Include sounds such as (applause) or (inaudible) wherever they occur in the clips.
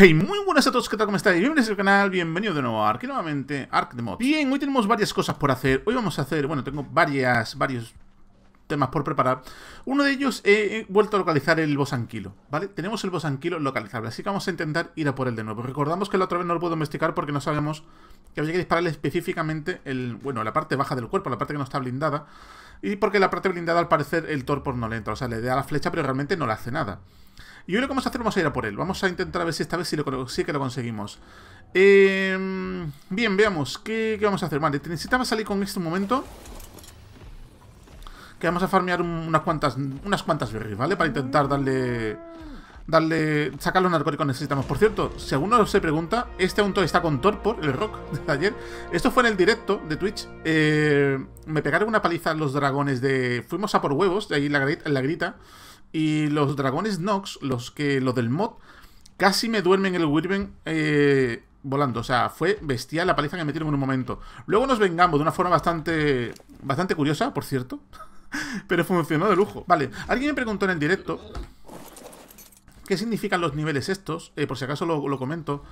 Hey, muy buenas a todos, ¿qué tal? ¿Cómo estáis? Bienvenidos al canal, bienvenido de nuevo a Ark, nuevamente Ark de Mod. Bien, hoy tenemos varias cosas por hacer. Hoy vamos a hacer, bueno, tengo varias, varios temas por preparar. Uno de ellos eh, he vuelto a localizar el bosanquilo, ¿vale? Tenemos el bosanquilo localizable, así que vamos a intentar ir a por él de nuevo. Recordamos que la otra vez no lo puedo domesticar porque no sabemos que había que dispararle específicamente el, bueno, la parte baja del cuerpo, la parte que no está blindada. Y porque la parte blindada al parecer el torpor pues, no le entra, o sea, le da la flecha pero realmente no le hace nada. Y hoy lo que vamos a hacer, vamos a ir a por él. Vamos a intentar a ver si esta vez sí, lo, que lo conseguimos. Em, bien, veamos. ¿qué, ¿Qué vamos a hacer? Vale, necesitamos salir con este momento que vamos a farmear unas cuantas unas cuantas berries, ¿vale? Para intentar darle darle sacar los narcóticos necesitamos. Por cierto, si alguno se pregunta, este auto está con Torpor, el rock (laughs) de ayer. Esto fue en el directo de Twitch. Eh, me pegaron una paliza los dragones de fuimos a por huevos de ahí la grita. Y los dragones Nox, los que los del mod, casi me duermen el Wyrben eh, volando. O sea, fue bestial la paliza que metieron en un momento. Luego nos vengamos de una forma bastante, bastante curiosa, por cierto. (laughs) Pero funcionó de lujo. Vale, alguien me preguntó en el directo qué significan los niveles estos. Eh, por si acaso lo, lo comento.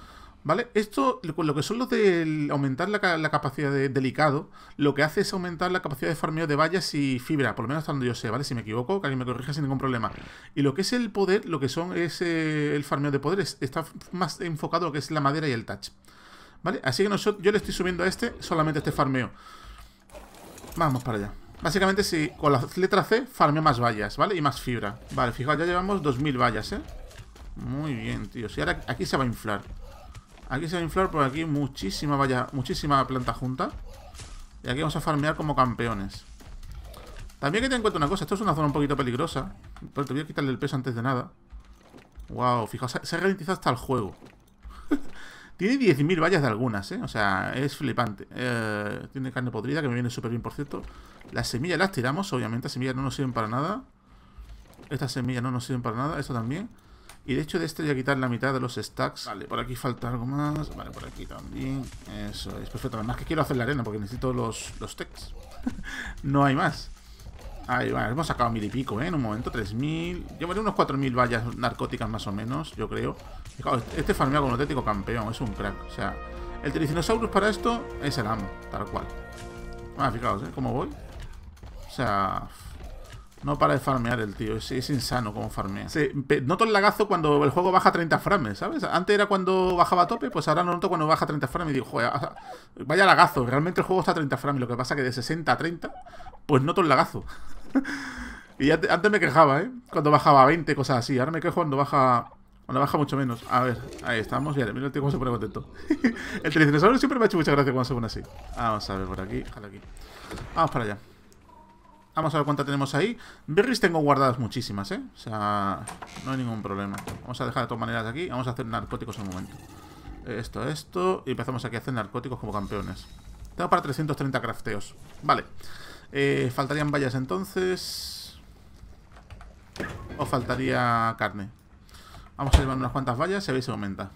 ¿Vale? Esto, lo que son los de aumentar la, capacidad de, delicado, lo que hace es aumentar la capacidad de farmeo de vallas y fibra, por lo menos hasta donde yo sé, ¿vale? Si me equivoco, que alguien me corrija sin ningún problema. Y lo que es el poder, lo que son es eh, el farmeo de poderes, está más enfocado lo que es la madera y el touch. ¿Vale? Así que yo le estoy subiendo a este solamente este farmeo. Vamos para allá. Básicamente, si con la letra C, farmeo más vallas, ¿vale? Y más fibra. Vale, fijaos, ya llevamos 2000 vallas, ¿eh? Muy bien, tío. Si ahora aquí se va a inflar. Aquí se va a inflar por aquí muchísima, vaya, muchísima planta junta. Y aquí vamos a farmear como campeones. También que te en cuenta una cosa, esto es una zona un poquito peligrosa. Pero te voy a quitarle el peso antes de nada. Wow, fijaos, se ha ralentizado hasta el juego. (laughs) tiene 10.000 vallas de algunas, ¿eh? O sea, es flipante. Eh, tiene carne podrida, que me viene súper bien, por cierto. Las semillas las tiramos, obviamente. Las semillas no nos sirven para nada. Estas semillas no nos sirven para nada. Esto también. Y de hecho de este voy a quitar la mitad de los stacks. Vale, por aquí falta algo más. Vale, por aquí también. Eso es perfecto. Además que quiero hacer la arena porque necesito los, los techs. (laughs) no hay más. Ahí bueno, hemos sacado mil y pico, ¿eh? En un momento, 3.000... Llevaré unos 4.000 vallas narcóticas más o menos, yo creo. Fijaos, este farmeado con un auténtico campeón, es un crack. O sea, el Tricinosaurus para esto es el amo, tal cual. Ah, fijaos, ¿eh? Cómo voy. O sea, no para de farmear el tío. Es, es insano como farmea. noto el lagazo cuando el juego baja 30 frames, ¿sabes? Antes era cuando bajaba a tope, pues ahora no noto cuando baja 30 frames. Y digo, joder, ah, vaya lagazo. Realmente el juego está a 30 frames. Lo que pasa que de 60 a 30, pues noto el lagazo. (laughs) y antes me quejaba, ¿eh? Cuando bajaba a 20, cosas así. Ahora me quejo cuando baja... Cuando baja mucho menos. A ver, ahí estamos. Mira, mira el tío cómo se contento. (laughs) el televisor, siempre me ha hecho mucha gracia cuando se pone así. Vamos a ver por aquí. aquí. Vamos para allá. Vamos a ver cuánta tenemos ahí. Berries tengo guardadas muchísimas, ¿eh? O sea, no hay ningún problema. Vamos a dejar de todas maneras aquí. Vamos a hacer narcóticos en un momento. Esto, esto. Y empezamos aquí a hacer narcóticos como campeones. Tengo para 330 crafteos. Vale. Eh, faltarían vallas entonces. O faltaría carne. Vamos a llevar unas cuantas vallas y a ver si aumenta.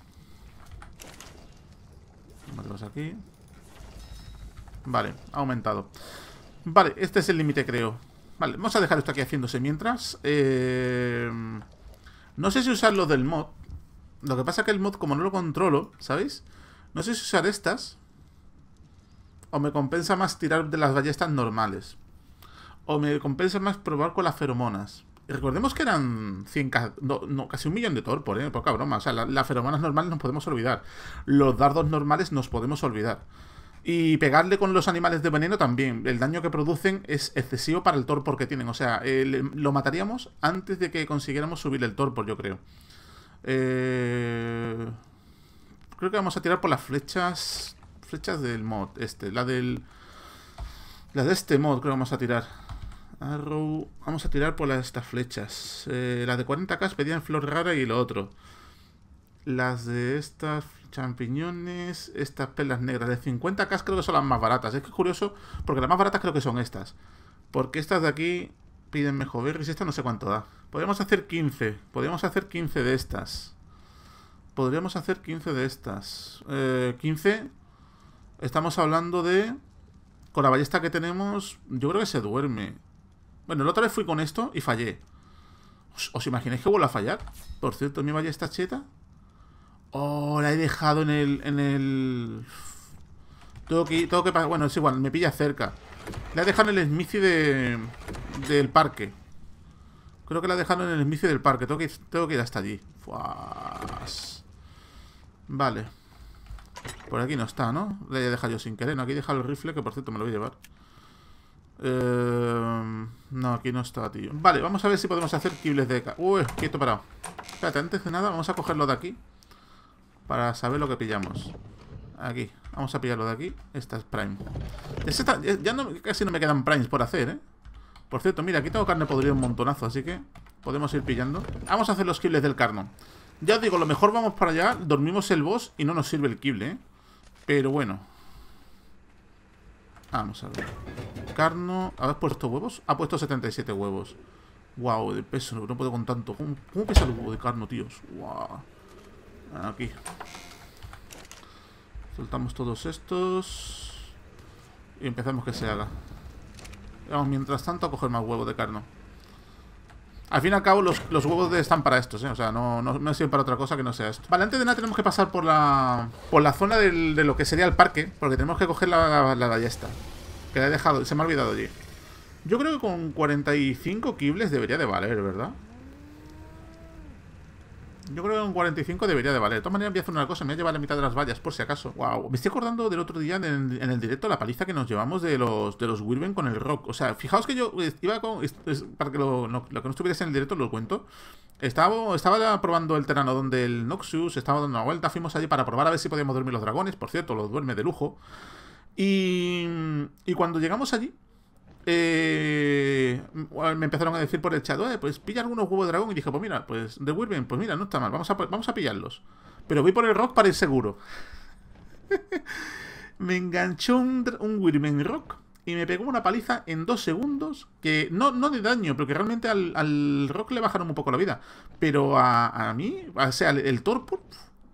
Matemos aquí. Vale, ha aumentado. Vale, este es el límite, creo. Vale, vamos a dejar esto aquí haciéndose mientras. Eh, no sé si usar lo del mod. Lo que pasa es que el mod, como no lo controlo, ¿sabéis? No sé si usar estas. O me compensa más tirar de las ballestas normales. O me compensa más probar con las feromonas. Recordemos que eran 100 casi un millón de torpor, ¿eh? Poca broma. O sea, las feromonas normales nos podemos olvidar. Los dardos normales nos podemos olvidar. Y pegarle con los animales de veneno también. El daño que producen es excesivo para el torpor que tienen. O sea, lo mataríamos antes de que consiguiéramos subir el torpor, yo creo. Eh, creo que vamos a tirar por las flechas... Flechas del mod, este. La del... La de este mod creo que vamos a tirar. Arrow... Vamos a tirar por las, estas flechas. Eh, las de 40k pedían flor rara y lo otro. Las de estas champiñones, estas pelas negras. De 50 k creo que son las más baratas. Es que es curioso, porque las más baratas creo que son estas. Porque estas de aquí piden mejor y Esta no sé cuánto da. Podríamos hacer 15. Podríamos hacer 15 de estas. Podríamos hacer 15 de estas. Eh, 15. Estamos hablando de... Con la ballesta que tenemos, yo creo que se duerme. Bueno, la otra vez fui con esto y fallé. ¿Os, os imagináis que vuelva a fallar? Por cierto, mi ballesta cheta... Oh, la he dejado en el... En el... Tengo que, tengo que Bueno, es igual, me pilla cerca. La he dejado en el smithy de, del parque. Creo que la he dejado en el smithy del parque. Tengo que, tengo que ir hasta allí. Fuas. Vale. Por aquí no está, ¿no? La he dejado yo sin querer. No, aquí he dejado el rifle, que por cierto me lo voy a llevar. Em, no, aquí no está, tío. Vale, vamos a ver si podemos hacer kibles de... Uy, quieto parado. Espérate, antes de nada, vamos a cogerlo de aquí para saber lo que pillamos. Aquí, vamos a pillarlo de aquí. Esta es Prime. Eh, ya casi no me quedan Primes por hacer, ¿eh? Por cierto, mira, aquí tengo carne podrida un montonazo, así que podemos ir pillando. Vamos a hacer los kibles del carno. Ya os digo, lo mejor vamos para allá, dormimos el boss y no nos sirve el kible, ¿eh? Pero bueno. Vamos a ver. Carno, ¿habéis puesto huevos? Ha puesto 77 huevos. Wow, de peso, no puedo con tanto. ¿Cómo, cómo pesa huevo de carno, tíos? Wow. Aquí. Soltamos todos estos. Y empezamos que se haga. Vamos, mientras tanto, a coger más huevos de carne Al fin y al cabo, los, huevos están para estos, ¿eh? O sea, no, no, sirven para otra cosa que no sea esto. Vale, antes de nada tenemos que pasar por la, por la zona de lo que sería el parque, porque tenemos que coger la, la, ballesta. Que la he dejado, se me ha olvidado allí. Yo creo que con 45 kibles debería de valer, ¿verdad? Yo creo que un 45 debería de valer. De todas maneras, voy a una cosa, me voy a llevar la mitad de las vallas por si acaso. Wow, me estoy acordando del otro día en, el directo la paliza que nos llevamos de los de los Wirben con el rock. O sea, fijaos que yo iba con. para que lo, lo que no estuviese en el directo lo cuento. Estaba, estaba probando el terreno donde el Noxus, estaba dando una vuelta, fuimos allí para probar a ver si podíamos dormir los dragones, por cierto, los duerme de lujo. Y, y cuando llegamos allí, eh, me empezaron a decir por el chat, eh, pues pilla algunos huevos de dragón. Y dije, pues mira, pues de Wirmen, pues mira, no está mal, vamos a, vamos a pillarlos. Pero voy por el rock para ir seguro. (laughs) me enganchó un, un Rock y me pegó una paliza en dos segundos. Que no, no de daño, pero que realmente al, rock le bajaron un poco la vida. Pero a, mí, o sea, el, el torpor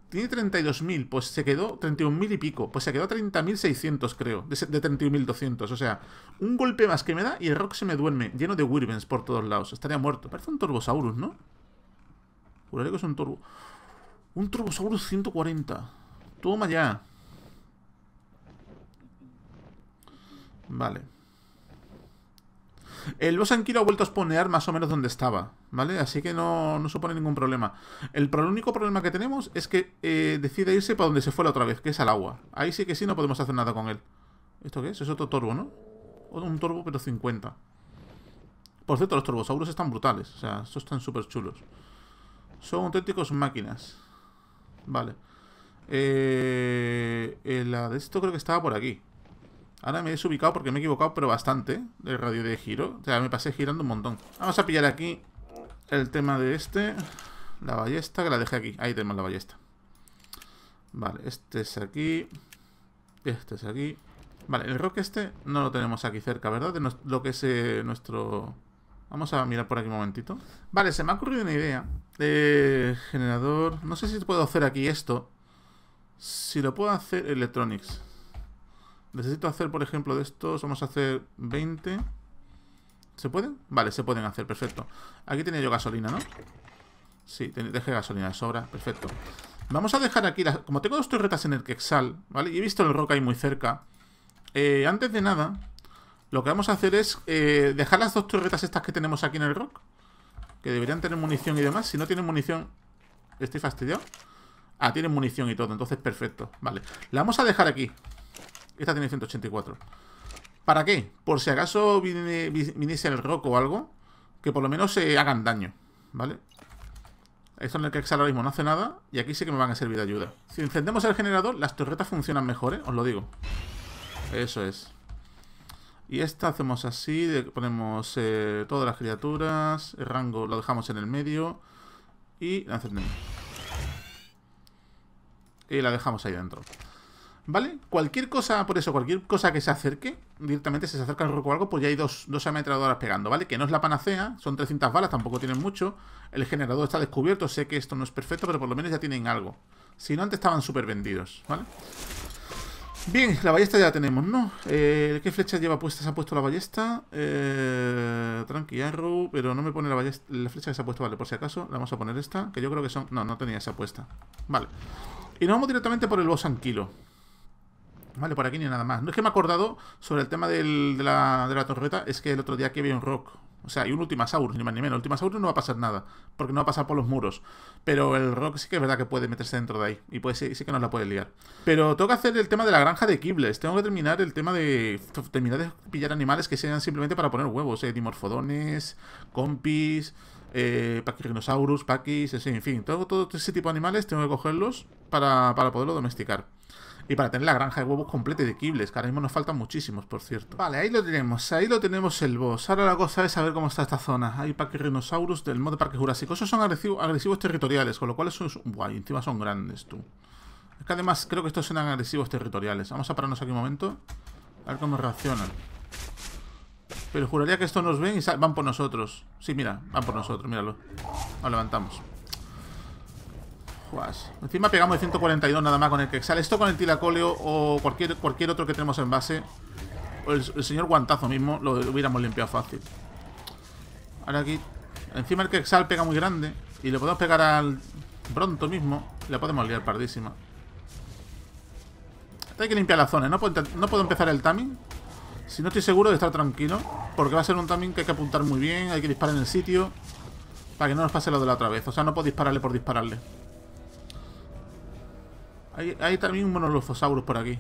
tiene 32.000, pues se quedó 31.000 y pico. Pues se quedó 30.600, creo, de, 31.200. O sea, un golpe más que me da y el rock se me duerme, lleno de Wirbens por todos lados. Estaría muerto. Parece un Turbosaurus, ¿no? Juraré que es un Turbo... Un Turbosaurus 140. Toma ya. Vale. El Boss ha vuelto a spawnear más o menos donde estaba, ¿vale? Así que no, no supone ningún problema. El, único problema que tenemos es que eh, decide irse para donde se fue la otra vez, que es al agua. Ahí sí que sí no podemos hacer nada con él. ¿Esto qué es? Es otro torbo, ¿no? Un torbo, pero 50. Por cierto, los torbosauros están brutales. O sea, estos están súper chulos. Son auténticos máquinas. Vale. Eh, la de esto creo que estaba por aquí. Ahora me he desubicado porque me he equivocado, pero bastante, el radio de giro. O sea, me pasé girando un montón. Vamos a pillar aquí el tema de este. La ballesta, que la dejé aquí. Ahí tenemos la ballesta. Vale, este es aquí. Este es aquí. Vale, el rock este no lo tenemos aquí cerca, ¿verdad? De lo que es eh, nuestro... Vamos a mirar por aquí un momentito. Vale, se me ha ocurrido una idea. Eh, generador... No sé si puedo hacer aquí esto. Si lo puedo hacer... Electronics. Necesito hacer, por ejemplo, de estos, vamos a hacer 20. ¿Se pueden? Vale, se pueden hacer, perfecto. Aquí tenía yo gasolina, ¿no? Sí, dejé gasolina de sobra, perfecto. Vamos a dejar aquí, como tengo dos torretas en el Quexal, ¿vale? Y he visto el rock ahí muy cerca. Eh, antes de nada, lo que vamos a hacer es eh, dejar las dos torretas estas que tenemos aquí en el rock. Que deberían tener munición y demás. Si no tienen munición, estoy fastidiado. Ah, tienen munición y todo, entonces perfecto. Vale, la vamos a dejar aquí. Esta tiene 184. ¿Para qué? Por si acaso viene viniese el roco o algo, que por lo menos se hagan daño, ¿vale? Esto en el que ahora mismo no hace nada y aquí sí que me van a servir de ayuda. Si encendemos el generador, las torretas funcionan mejor, ¿eh? Os lo digo. Eso es. Y esta hacemos así, ponemos eh, todas las criaturas, el rango lo dejamos en el medio y la encendemos. Y la dejamos ahí dentro. ¿Vale? Cualquier cosa, por eso, cualquier cosa que se acerque, directamente si se acerca el roco o algo, pues ya hay dos, dos ametralladoras pegando, ¿vale? Que no es la panacea, son 300 balas, tampoco tienen mucho. El generador está descubierto, sé que esto no es perfecto, pero por lo menos ya tienen algo. Si no, antes estaban súper vendidos, ¿vale? Bien, la ballesta ya la tenemos, ¿no? Eh, ¿Qué flecha lleva puesta? ¿Se ha puesto la ballesta? Eh, tranqui, arrow, pero no me pone la, ballesta, la flecha que se ha puesto, vale, por si acaso. La vamos a poner esta, que yo creo que son... No, no tenía esa puesta. Vale. Y nos vamos directamente por el boss anquilo. Vale, por aquí ni nada más. No es que me he acordado sobre el tema de, la, torreta, es que el otro día que vi un rock. O sea, y un ultimasaur ni más ni menos. El no va a pasar nada, porque no va a pasar por los muros. Pero el rock sí que es verdad que puede meterse dentro de ahí. Y puede, sí, que nos la puede liar. Pero tengo que hacer el tema de la granja de Kibles. Tengo que terminar el tema de. Terminar de pillar animales que sean simplemente para poner huevos. Eh, dimorfodones, compis eh, paquirinosaurus, paquis, en fin, todo, todo ese tipo de animales tengo que cogerlos para, para poderlo domesticar y para tener la granja de huevos completa y de kibles, que ahora mismo nos faltan muchísimos, por cierto. Vale, ahí lo tenemos, ahí lo tenemos el boss. Ahora la cosa es saber cómo está esta zona. Hay parque Rhinosaurus del modo parque jurásico. Esos son agresivos territoriales, con lo cual son... Guay, encima son grandes, tú. Es que además creo que estos son agresivos territoriales. Vamos a pararnos aquí un momento. A ver cómo reaccionan. Pero juraría que estos nos ven y van por nosotros. Sí, mira, van por nosotros, míralo. Nos levantamos. Encima pegamos de 142 nada más con el Quexal. Esto con el Tilacoleo o cualquier, cualquier otro que tenemos en base. O el, señor Guantazo mismo lo hubiéramos limpiado fácil. Ahora aquí. Encima el Quexal pega muy grande. Y le podemos pegar al pronto mismo. La podemos liar pardísima. Hay que limpiar la zona. No puedo, no puedo empezar el timing. Si no estoy seguro de estar tranquilo. Porque va a ser un timing que hay que apuntar muy bien. Hay que disparar en el sitio. Para que no nos pase lo de la otra vez. O sea, no puedo dispararle por dispararle. Hay, también un monolofosaurus por aquí.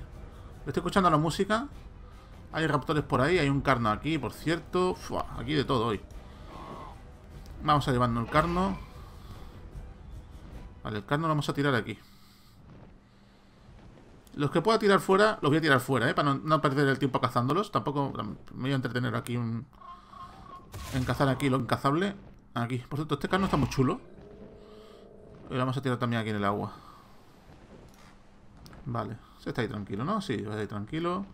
Estoy escuchando la música. Hay raptores por ahí. Hay un carno aquí, por cierto. aquí de todo hoy. Vamos a llevarnos el carno. Vale, el carno lo vamos a tirar aquí. Los que pueda tirar fuera, los voy a tirar fuera, ¿eh? Para no, perder el tiempo cazándolos. Tampoco me voy a entretener aquí un, en cazar aquí lo incazable. Aquí. Por cierto, este carno está muy chulo. Y lo vamos a tirar también aquí en el agua. Vale, se está ahí tranquilo, ¿no? Sí, está ahí tranquilo.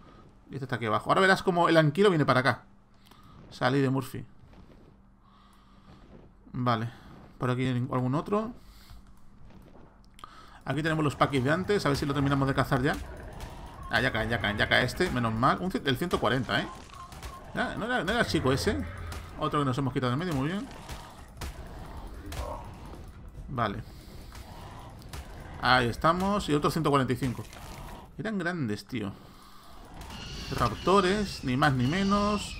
Y este está aquí abajo. Ahora verás como el anquilo viene para acá. Salí de Murphy. Vale. Por aquí algún otro. Aquí tenemos los paquis de antes. A ver si lo terminamos de cazar ya. Ah, ya caen, ya caen, ya cae este. Menos mal. el 140, ¿eh? no, era, no el chico ese. Otro que nos hemos quitado de medio. Muy bien. Vale. Ahí estamos. Y otros 145. Eran grandes, tío. Raptores, ni más ni menos.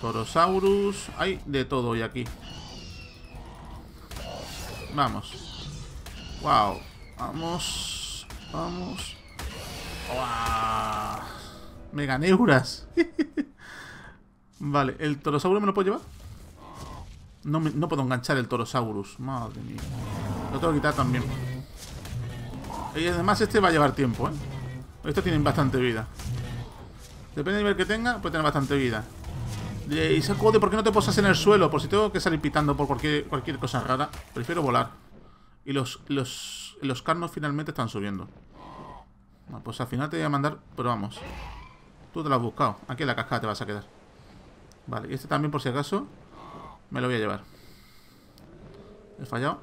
Torosaurus. Hay de todo hoy aquí. Vamos. Wow. Vamos. Vamos. Wow. Mega neuras. vale, ¿el torosaurus me lo puedo llevar? No, no puedo enganchar el torosaurus. Madre mía. Lo tengo que quitar también. Y además este va a llevar tiempo, ¿eh? Estos tienen bastante vida. Depende del nivel que tenga, puede tener bastante vida. Y saco de por qué no te posas en el suelo, por si tengo que salir pitando por cualquier, cualquier cosa rara. Prefiero volar. Y los, los, los carnos finalmente están subiendo. pues al final te voy a mandar, pero vamos. Tú te lo has buscado. Aquí en la cascada te vas a quedar. Vale, y este también por si acaso me lo voy a llevar. He fallado.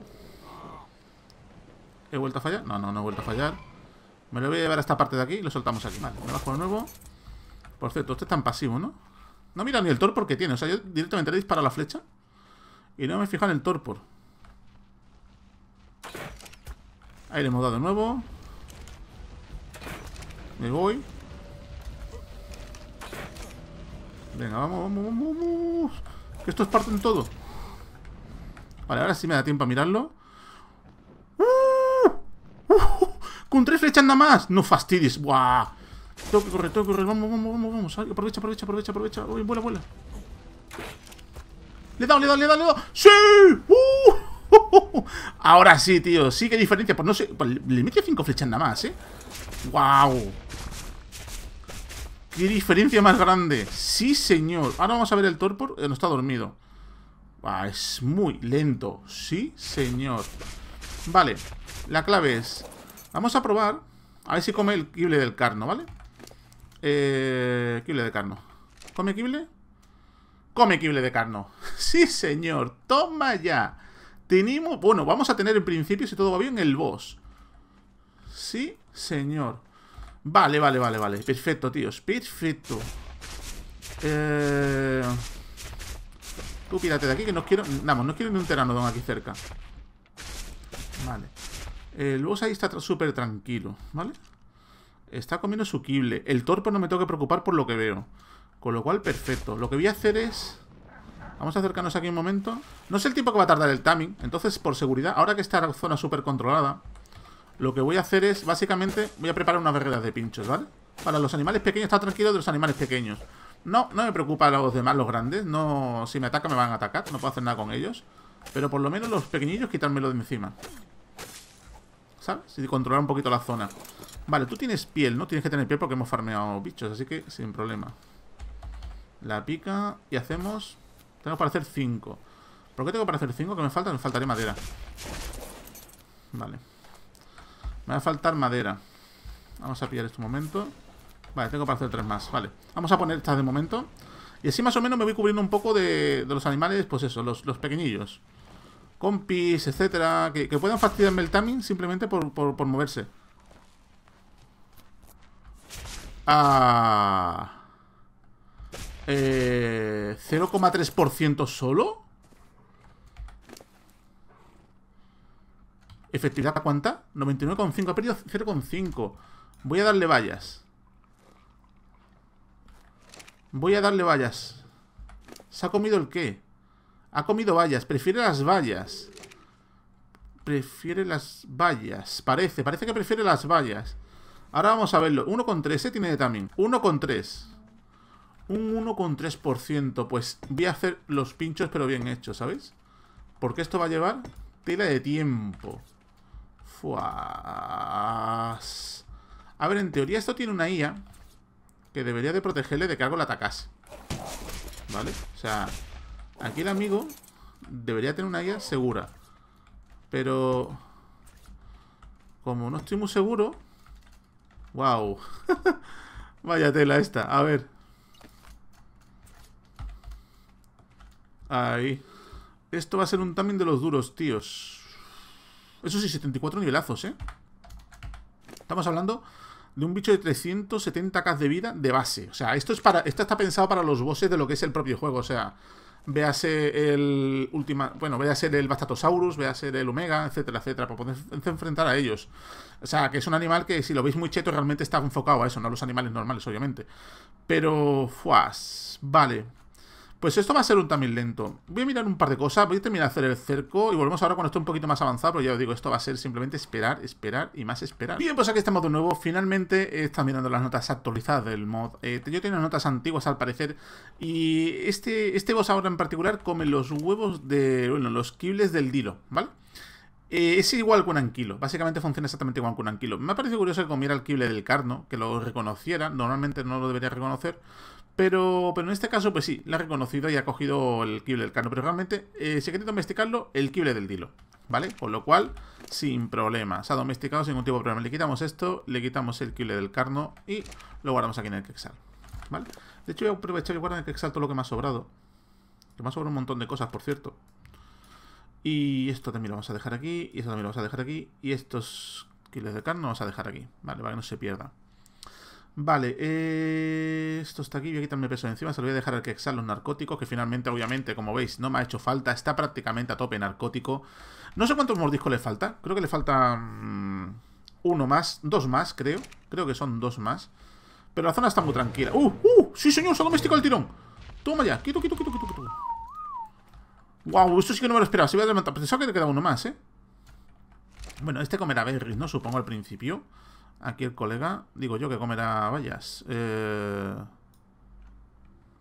¿He vuelto a fallar? No, no, no he vuelto a fallar. Me lo voy a llevar a esta parte de aquí y lo soltamos aquí. Vale, me bajo de nuevo. Por cierto, este es tan pasivo, ¿no? No mira ni el torpor que tiene. O sea, yo directamente le disparo la flecha. Y no me fijan en el torpor. Ahí le hemos dado de nuevo. Me voy. Venga, vamos, vamos, vamos, vamos. Que esto es parte en todo. Vale, ahora sí me da tiempo a mirarlo. Con tres flechas nada más. No fastidies. Buah. Tengo que correr, tengo que correr. Vamos, vamos, vamos, vamos. Aprovecha, aprovecha, aprovecha, aprovecha. Uy, vuela, vuela. Le he dado, le he dado, le he dado, le he ¡Sí! Uh. (laughs) Ahora sí, tío. Sí, qué diferencia. Pues no sé. Pues le metí cinco flechas nada más, ¿eh? ¡Wow! ¡Qué diferencia más grande! Sí, señor. Ahora vamos a ver el torpor. Eh, no está dormido. Ah, es muy lento. Sí, señor. Vale. La clave es Vamos a probar. A ver si come el kible del carno, ¿vale? Eh, Kibble de carno. ¿Come kible? Come kible de carno. (laughs) sí, señor. Toma ya. Tenemos... Bueno, vamos a tener en principio, si todo va bien, el boss. Sí, señor. Vale, vale, vale, vale. Perfecto, tíos. Perfecto. Eh... Tú pírate de aquí que no quiero... Vamos, no quiero ni un teranodón aquí cerca. El boss ahí está súper tranquilo, ¿vale? Está comiendo su kible. El torpo no me tengo que preocupar por lo que veo. Con lo cual, perfecto. Lo que voy a hacer es... Vamos a acercarnos aquí un momento. No sé el tiempo que va a tardar el timing. Entonces, por seguridad, ahora que está la zona súper controlada, lo que voy a hacer es, básicamente, voy a preparar una barrera de pinchos, ¿vale? Para los animales pequeños, está tranquilo de los animales pequeños. No, no me preocupa los demás, los grandes. No, si me atacan, me van a atacar. No puedo hacer nada con ellos. Pero por lo menos los pequeñillos, quitármelo de encima. ¿Sabes? Y controlar un poquito la zona. Vale, tú tienes piel, ¿no? Tienes que tener piel porque hemos farmeado bichos, así que sin problema. La pica y hacemos... Tengo para hacer 5. ¿Por qué tengo para hacer 5? Que me falta, me faltaría madera. Vale. Me va a faltar madera. Vamos a pillar este momento. Vale, tengo para hacer tres más, vale. Vamos a poner estas de momento. Y así más o menos me voy cubriendo un poco de, los animales, pues eso, los, los pequeñillos compis, etcétera, que, que puedan fastidiarme el timing simplemente por, moverse. Ah. Eh, 0,3% solo. ¿Efectividad cuánta? 99,5. Ha perdido 0,5. Voy a darle vallas. Voy a darle vallas. ¿Se ha comido el qué? Ha comido vallas. Prefiere las vallas. Prefiere las vallas. Parece, parece que prefiere las vallas. Ahora vamos a verlo. 1,3, ¿eh? Tiene también. 1,3. Un 1,3%. Pues voy a hacer los pinchos, pero bien hechos, ¿sabéis? Porque esto va a llevar tela de tiempo. Fuas. A ver, en teoría esto tiene una IA que debería de protegerle de que algo la atacase. ¿Vale? O sea, Aquí el amigo debería tener una guía segura. Pero... Como no estoy muy seguro... ¡Wow! (laughs) Vaya tela esta. A ver. Ahí. Esto va a ser un también de los duros, tíos. Eso sí, 74 nivelazos, ¿eh? Estamos hablando de un bicho de 370k de vida de base. O sea, esto es para esto está pensado para los bosses de lo que es el propio juego. O sea, véase el última, bueno, ser el Bastatosaurus, véase el Omega, etcétera, etcétera, para poder (laughs) enfrentar a ellos. O sea, que es un animal que si lo veis muy cheto realmente está enfocado a eso, no a los animales normales, obviamente. Pero, fuas, vale. Pues esto va a ser un también lento. Voy a mirar un par de cosas, voy a terminar de hacer el cerco y volvemos ahora cuando esté un poquito más avanzado, pero ya os digo, esto va a ser simplemente esperar, esperar y más esperar. Bien, pues aquí estamos modo nuevo. Finalmente está mirando las notas actualizadas del mod. Eh, yo tenía notas antiguas al parecer y este, este boss ahora en particular come los huevos de, bueno, los kibles del dilo, ¿vale? Eh, es igual que un anquilo, básicamente funciona exactamente igual que un anquilo. Me ha parecido curioso que comiera el kible del carno, que lo reconociera, normalmente no lo debería reconocer, pero, en este caso, pues sí, la ha reconocido y ha cogido el kible del carno, Pero realmente, eh, si queréis domesticarlo, el kibble del dilo, ¿vale? Con lo cual, sin problema. Se ha domesticado sin ningún tipo de problema. Le quitamos esto, le quitamos el kibble del carno y lo guardamos aquí en el quexal, ¿vale? De hecho, voy a aprovechar y guardar en el quexal todo lo que me ha sobrado. Que me ha sobrado un montón de cosas, por cierto. Y esto también lo vamos a dejar aquí, y esto también lo vamos a dejar aquí, y estos kilos de carno lo vamos a dejar aquí, ¿vale? Para que no se pierda. Vale, eh, esto está aquí, voy a quitarme peso encima, se lo voy a dejar al quexar los narcóticos, que finalmente, obviamente, como veis, no me ha hecho falta, está prácticamente a tope narcótico. No sé cuántos mordiscos le falta, creo que le falta mm, uno más, dos más, creo, creo que son dos más. Pero la zona está muy tranquila. ¡Uh! ¡Uh! ¡Sí, señor! ¡Se ha el tirón! Toma ya, quito, quito, quito, quito, quito. Wow, esto sí que no me lo esperaba. Se voy a levantar. Pensaba que te queda uno más, ¿eh? Bueno, este comerá berries, ¿no? Supongo al principio. Aquí el colega, digo yo, que comerá vallas. Eh,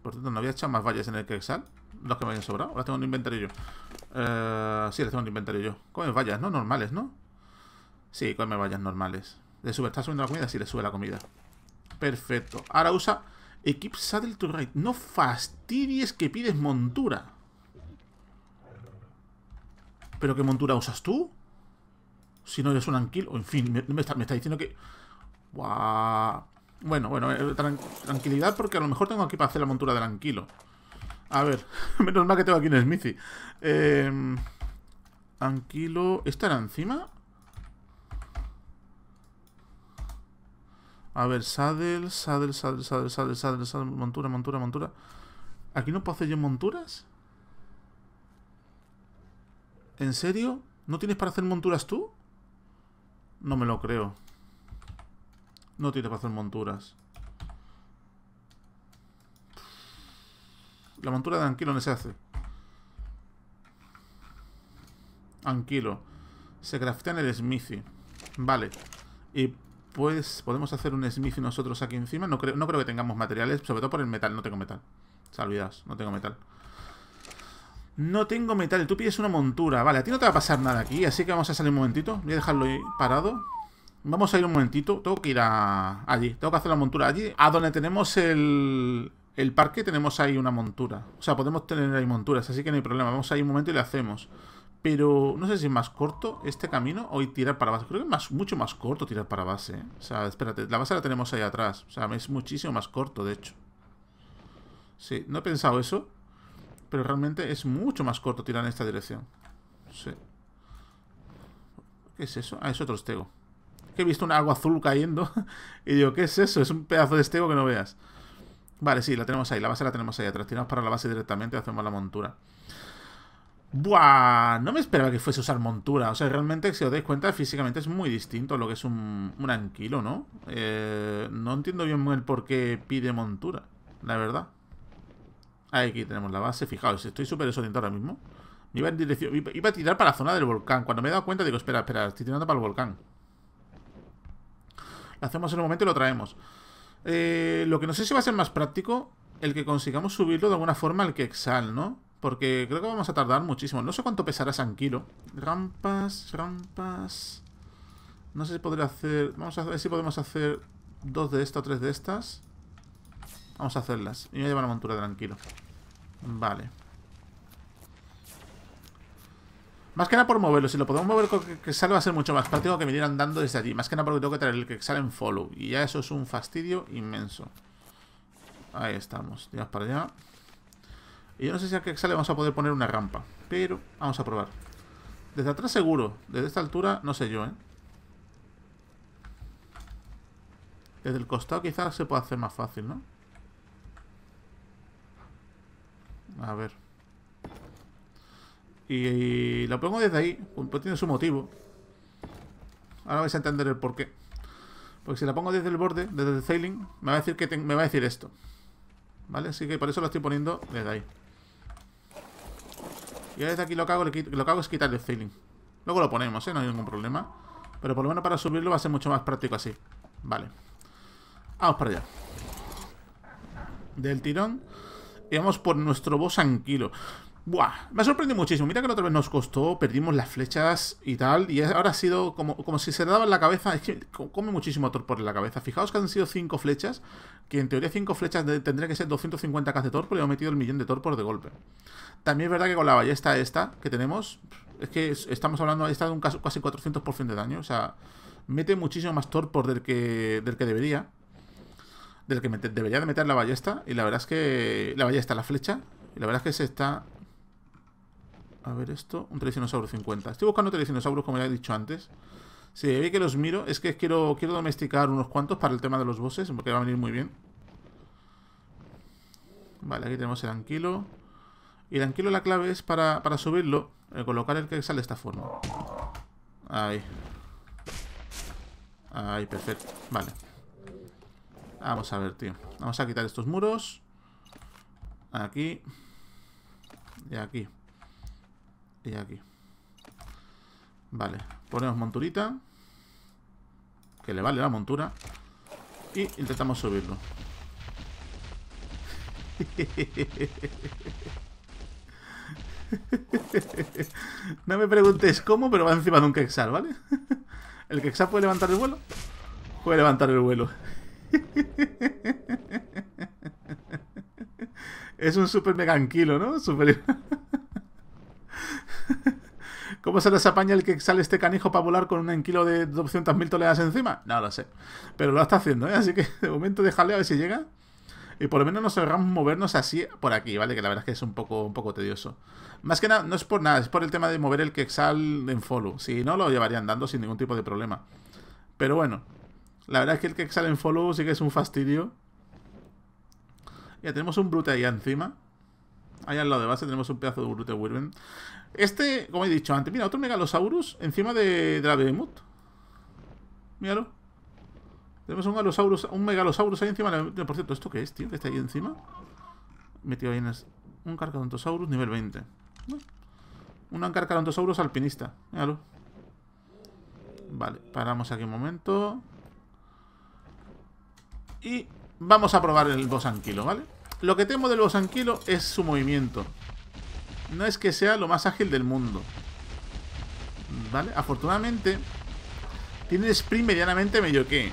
por tanto no había echado más vallas en el Quexal. Los que me habían sobrado. ahora tengo un inventario yo. Eh, sí, las tengo un inventario yo. Come vallas, ¿no? Normales, ¿no? Sí, come vallas normales. ¿Le sube? ¿Está subiendo la comida? Sí, le sube la comida. Perfecto. Ahora usa Equip Saddle to Ride. No fastidies que pides montura. ¿Pero qué montura usas tú? si no eres un anquil, o en fin, me, está, diciendo que... Bueno, bueno, eh, tranquilidad porque a lo mejor tengo aquí para hacer la montura del anquilo. A ver, (laughs) menos mal que tengo aquí un Smithy. Em, anquilo... ¿Esta era encima? A ver, saddle, saddle, saddle, saddle, saddle, saddle, saddle, montura, montura, montura. ¿Aquí no puedo hacer yo monturas? ¿En serio? ¿No tienes para hacer monturas tú? No me lo creo. No tiene para hacer monturas. La montura de Anquilo no se hace. Anquilo. Se craftea en el smithy. Vale. Y pues podemos hacer un smithy nosotros aquí encima. No creo, no creo que tengamos materiales, sobre todo por el metal. No tengo metal. Se olvidas, no tengo metal. No tengo metal. Tú pides una montura. Vale, a ti no te va a pasar nada aquí, así que vamos a salir un momentito. Voy a dejarlo ahí parado. Vamos a ir un momentito. Tengo que ir a... allí. Tengo que hacer la montura allí. A donde tenemos el... el parque tenemos ahí una montura. O sea, podemos tener ahí monturas, así que no hay problema. Vamos ahí un momento y le hacemos. Pero no sé si es más corto este camino o tirar para base. Creo que es mucho más corto tirar para base. ¿eh? O sea, espérate, la base la tenemos ahí atrás. O sea, es muchísimo más corto, de hecho. Sí, no he pensado eso pero realmente es mucho más corto tirar en esta dirección. Sí. ¿Qué es eso? Ah, es otro estego. Que he visto un agua azul cayendo (laughs) y digo, ¿qué es eso? Es un pedazo de estego que no veas. Vale, sí, la tenemos ahí, la base la tenemos ahí atrás. Tiramos para la base directamente y hacemos la montura. Buah, no me esperaba que fuese usar montura. O sea, realmente, si os dais cuenta, físicamente es muy distinto a lo que es un, un anquilo, ¿no? Eh, no entiendo bien el por qué pide montura, la verdad. Aquí tenemos la base. Fijaos, estoy súper desorientado ahora mismo. iba a tirar para la zona del volcán. Cuando me he dado cuenta, digo, espera, espera, estoy tirando para el volcán. Lo hacemos en un momento y lo traemos. Eh, lo que no sé si va a ser más práctico, el que consigamos subirlo de alguna forma al Quexal, ¿no? Porque creo que vamos a tardar muchísimo. No sé cuánto pesará San Rampas, rampas. No sé si podré hacer... Vamos a ver si podemos hacer dos de estas o tres de estas. Vamos a hacerlas. Y me lleva la montura tranquilo. Vale. Más que nada por moverlo. Si lo podemos mover con sale va a ser mucho más práctico que me andando desde allí. Más que nada porque tengo que traer el que sale en follow. Y ya eso es un fastidio inmenso. Ahí estamos. ya para allá. Y yo no sé si al que le vamos a poder poner una rampa. Pero vamos a probar. Desde atrás seguro. Desde esta altura no sé yo, ¿eh? Desde el costado quizás se puede hacer más fácil, ¿no? A ver. Y, lo pongo desde ahí, pues, pues tiene su motivo. Ahora vais a entender el porqué. Porque si la pongo desde el borde, desde el sailing, me va a decir que me va a decir esto. ¿Vale? Así que por eso lo estoy poniendo desde ahí. Y desde aquí lo que hago, lo que hago es quitar el sailing. Luego lo ponemos, ¿eh? No hay ningún problema. Pero por lo menos para subirlo va a ser mucho más práctico así. Vale. Vamos para allá. Del tirón. Vamos por nuestro boss tranquilo Buah, me ha sorprendido muchísimo. Mira que la otra vez nos costó, perdimos las flechas y tal. Y ahora ha sido como, como si se daba en la cabeza. Es que come muchísimo torpor en la cabeza. Fijaos que han sido 5 flechas. Que en teoría 5 flechas tendría que ser 250k de torpor Y he metido el millón de torpor de golpe. También es verdad que con la ballesta esta que tenemos, es que estamos hablando, está de un casi 400% de daño. O sea, mete muchísimo más torpor del que, del que debería del que debería de meter la ballesta. Y la verdad es que... La ballesta, la flecha. Y la verdad es que se está... A ver esto. Un Telecinosaurio 50. Estoy buscando Telecinosiaurus, como ya he dicho antes. Si sí, que los miro, es que quiero, quiero domesticar unos cuantos para el tema de los bosses, porque va a venir muy bien. Vale, aquí tenemos el anquilo. Y el anquilo la clave es para, subirlo, eh, colocar el que sale de esta forma. Ahí. Ahí, perfecto. Vale. Vamos a ver, tío. Vamos a quitar estos muros. Aquí. Y aquí. Y aquí. Vale. Ponemos monturita. Que le vale la montura. Y intentamos subirlo. (laughs) No me preguntes cómo, pero va encima de un kexar, ¿vale? (laughs) ¿El kexar puede levantar el vuelo? Puede levantar el vuelo. Es un super mega anquilo, ¿no? Super... ¿Cómo se les apaña el que sale este canijo para volar con un anquilo de 200.000 toneladas encima? No lo sé. Pero lo está haciendo, ¿eh? Así que de momento déjale a ver si llega. Y por lo menos nos ahorramos movernos así por aquí, ¿vale? Que la verdad es que es un poco, un poco tedioso. Más que nada, no es por nada, es por el tema de mover el Quexal en follow. Si no, lo llevarían dando sin ningún tipo de problema. Pero bueno, la verdad es que el que sale en follow sí que es un fastidio. Ya tenemos un brute ahí encima. Ahí al lado de base tenemos un pedazo de brute vuelven Este, como he dicho antes, mira, otro Megalosaurus encima de, de la Behemoth. Míralo. Tenemos un, Galosaurus, un Megalosaurus ahí encima. De, por cierto, ¿esto qué es, tío? Que está ahí encima. Metido ahí en un Carcadontosaurus nivel 20. Un Carcadontosaurus alpinista. Míralo. Vale, paramos aquí un momento. Y vamos a probar el bosanquilo, ¿vale? Lo que temo del bosanquilo es su movimiento. No es que sea lo más ágil del mundo. ¿Vale? Afortunadamente, tiene el sprint medianamente medio que.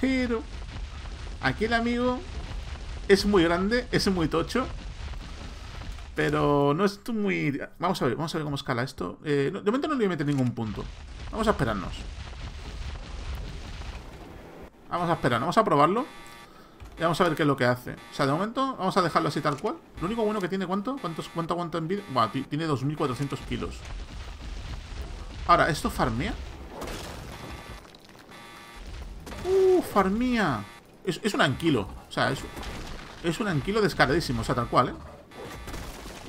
Pero aquí el amigo es muy grande, es muy tocho. Pero no es muy... Vamos a ver, vamos a ver cómo escala esto. Eh, de momento no le voy a meter ningún punto. Vamos a esperarnos. Vamos a esperar, vamos a probarlo. Y vamos a ver qué es lo que hace. O sea, de momento vamos a dejarlo así tal cual. Lo único bueno que tiene, ¿cuánto? ¿Cuántos, ¿Cuánto aguanta en vida? Bueno, tiene 2.400 kilos. Ahora, ¿esto farmea? ¡Uh, farmía! Es, un anquilo. O sea, es, un anquilo descaradísimo. O sea, tal cual, ¿eh?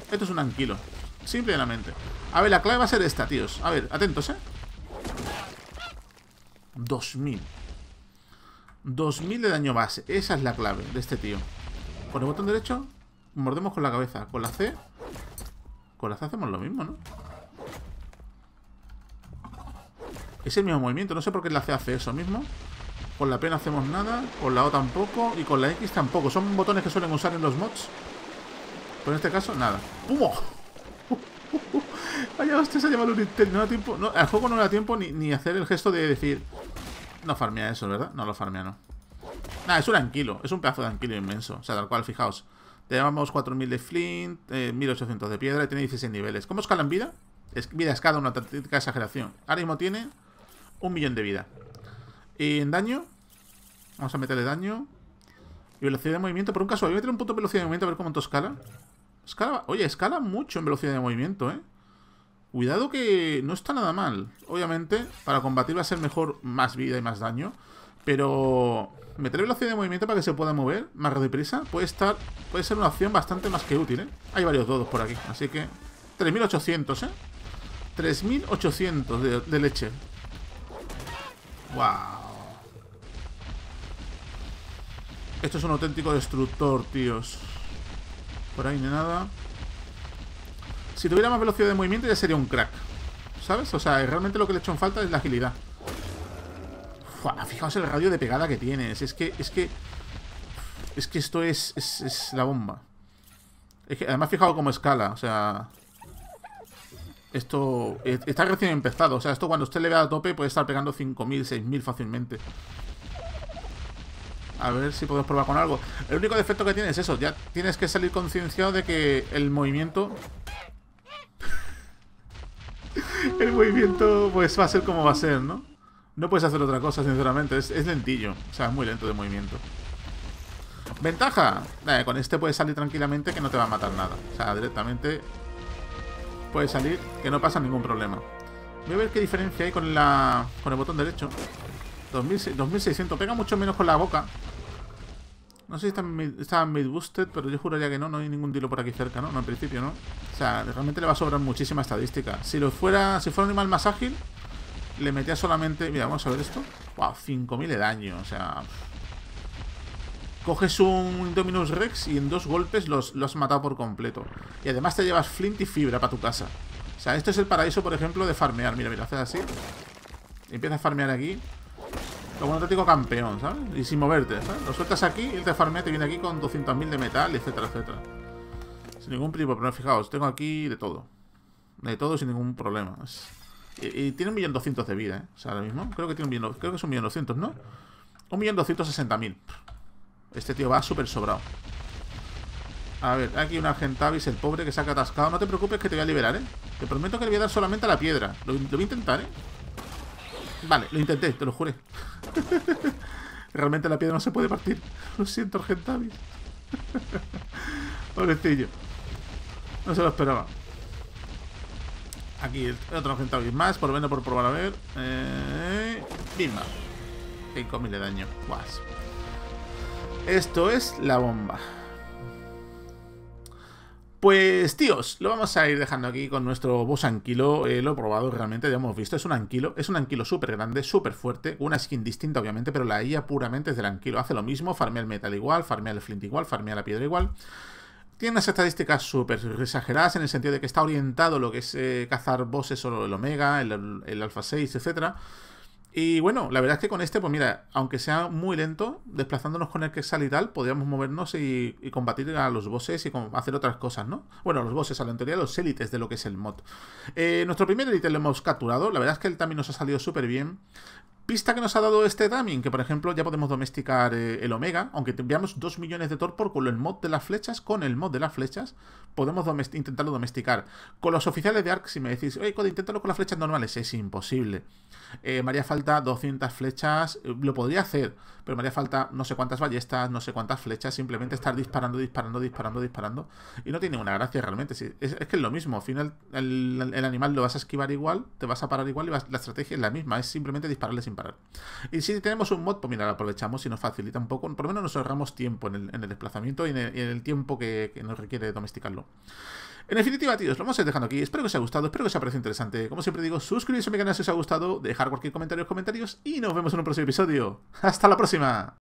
Esto es un anquilo. Simplemente. A ver, la clave va a ser esta, tíos. A ver, atentos, ¿eh? 2000. 2000 de daño base. Esa es la clave de este tío. Con el botón derecho mordemos con la cabeza. Con la C... Con la C hacemos lo mismo, ¿no? Es el mismo movimiento. No sé por qué la C hace eso mismo. Con la P no hacemos nada. Con la O tampoco. Y con la X tampoco. Son botones que suelen usar en los mods. Pero en este caso, nada. ¡Pum! ¡Uh! ¡Uh! ¡Uh! Vaya hostia, se ha llevado un Intel. No da tiempo. al juego no me da tiempo ni, ni hacer el gesto de decir no farmea eso, ¿verdad? No lo farmea, no. Nada, es un anquilo. Es un pedazo de anquilo inmenso. O sea, tal cual, fijaos. Tenemos 4000 de flint, 1800 eh, de piedra y tiene 16 niveles. ¿Cómo escala en vida? Es, vida escala una auténtica exageración. Ahora tiene un millón de vida. Y en daño, vamos a meterle daño. Y velocidad de movimiento, por un caso, voy a meter un punto de velocidad de movimiento a ver cómo escala. Escala, oye, escala mucho en velocidad de movimiento, ¿eh? Cuidado que no está nada mal. Obviamente, para combatir va a ser mejor más vida y más daño. Pero meter velocidad de movimiento para que se pueda mover más rápido puede estar puede ser una opción bastante más que útil, ¿eh? Hay varios dodos por aquí, así que... 3.800, ¿eh? 3.800 de, de leche. ¡Wow! Esto es un auténtico destructor, tíos. Por ahí ni nada. Si tuviera más velocidad de movimiento ya sería un crack. ¿Sabes? O sea, realmente lo que le echo en falta es la agilidad. fijaos el radio de pegada que tienes. Es que, es que... Es que esto es, la bomba. Es que, además, fijaos como escala. O sea... Esto está recién empezado. O sea, esto cuando usted le vea a tope puede estar pegando 5.000, 6.000 fácilmente. A ver si podemos probar con algo. El único defecto que tiene es eso. Ya tienes que salir concienciado de que el movimiento (laughs) el movimiento pues va a ser como va a ser, ¿no? No puedes hacer otra cosa, sinceramente. Es, lentillo. O sea, es muy lento de movimiento. ¡Ventaja! Eh, con este puedes salir tranquilamente que no te va a matar nada. O sea, directamente puedes salir que no pasa ningún problema. Voy a ver qué diferencia hay con, la, con el botón derecho. 2600. Pega mucho menos con la boca. No sé si está, mid, mid boosted, pero yo juraría que no. No hay ningún tiro por aquí cerca, ¿no? No, al principio, ¿no? O sea, realmente le va a sobrar muchísima estadística. Si lo fuera, si fuera un animal más ágil, le metía solamente... Mira, vamos a ver esto. Wow, 5.000 de daño, o sea... Coges un Dominus Rex y en dos golpes lo has matado por completo. Y además te llevas flint y fibra para tu casa. O sea, esto es el paraíso, por ejemplo, de farmear. Mira, mira, haces así. Empiezas a farmear aquí como un te campeón, ¿sabes? Y sin moverte, ¿sabes? Lo sueltas aquí, Y él te este farmea, te viene aquí con 200.000 de metal, etcétera, etcétera. Sin ningún problema, pero fijaos, tengo aquí de todo. De todo sin ningún problema. Y, tiene un de vida, ¿eh? O sea, ahora mismo. Creo que tiene un millón, creo que es un ¿no? Un Este tío va súper sobrado. A ver, aquí un Argentavis, el pobre que se ha atascado. No te preocupes que te voy a liberar, ¿eh? Te prometo que le voy a dar solamente a la piedra. lo voy a intentar, ¿eh? Vale, lo intenté, te lo juré. (laughs) Realmente la piedra no se puede partir. Lo siento, Argentavis. (laughs) Pobrecillo. No se lo esperaba. Aquí otro Argentavis más, por lo menos por probar a ver. Eh, 5.000 de daño. Guas. Esto es la bomba. Pues tíos, lo vamos a ir dejando aquí con nuestro boss anquilo, eh, lo he probado realmente, ya hemos visto, es un anquilo, es un anquilo súper grande, súper fuerte, una skin distinta obviamente, pero la IA puramente es del anquilo, hace lo mismo, farmea el metal igual, farmea el flint igual, farmea la piedra igual, tiene unas estadísticas súper exageradas en el sentido de que está orientado lo que es eh, cazar bosses solo el omega, el, el alfa 6, etcétera, y bueno, la verdad es que con este, pues mira, aunque sea muy lento, desplazándonos con el que sale y tal, podríamos movernos y, combatir a los bosses y hacer otras cosas, ¿no? Bueno, los bosses, a la anterior, los élites de lo que es el mod. Eh, nuestro primer élite lo hemos capturado, la verdad es que él también nos ha salido súper bien. Pista que nos ha dado este Damien, que por ejemplo ya podemos domesticar eh, el Omega, aunque tengamos 2 millones de torpor con el mod de las flechas, con el mod de las flechas, podemos intentarlo domesticar. Con los oficiales de ARC, si me decís, oye, inténtalo con las flechas normales, es imposible. María eh, me haría falta 200 flechas, eh, lo podría hacer, pero me haría falta no sé cuántas ballestas, no sé cuántas flechas, simplemente estar disparando, disparando, disparando, disparando. Y no tiene una gracia realmente, es, que es lo mismo, al final el, animal lo vas a esquivar igual, te vas a parar igual y la estrategia es la misma, es simplemente dispararle sin parar. Y si tenemos un mod, pues mira, lo aprovechamos y nos facilita un poco, por lo menos nos ahorramos tiempo en el, desplazamiento y en el, tiempo que, nos requiere domesticarlo. En definitiva, tíos, lo vamos a ir dejando aquí. Espero que os haya gustado, espero que os haya parecido interesante. Como siempre digo, suscribiros a mi canal si os ha gustado, dejar cualquier comentario en los comentarios y nos vemos en un próximo episodio. ¡Hasta la próxima!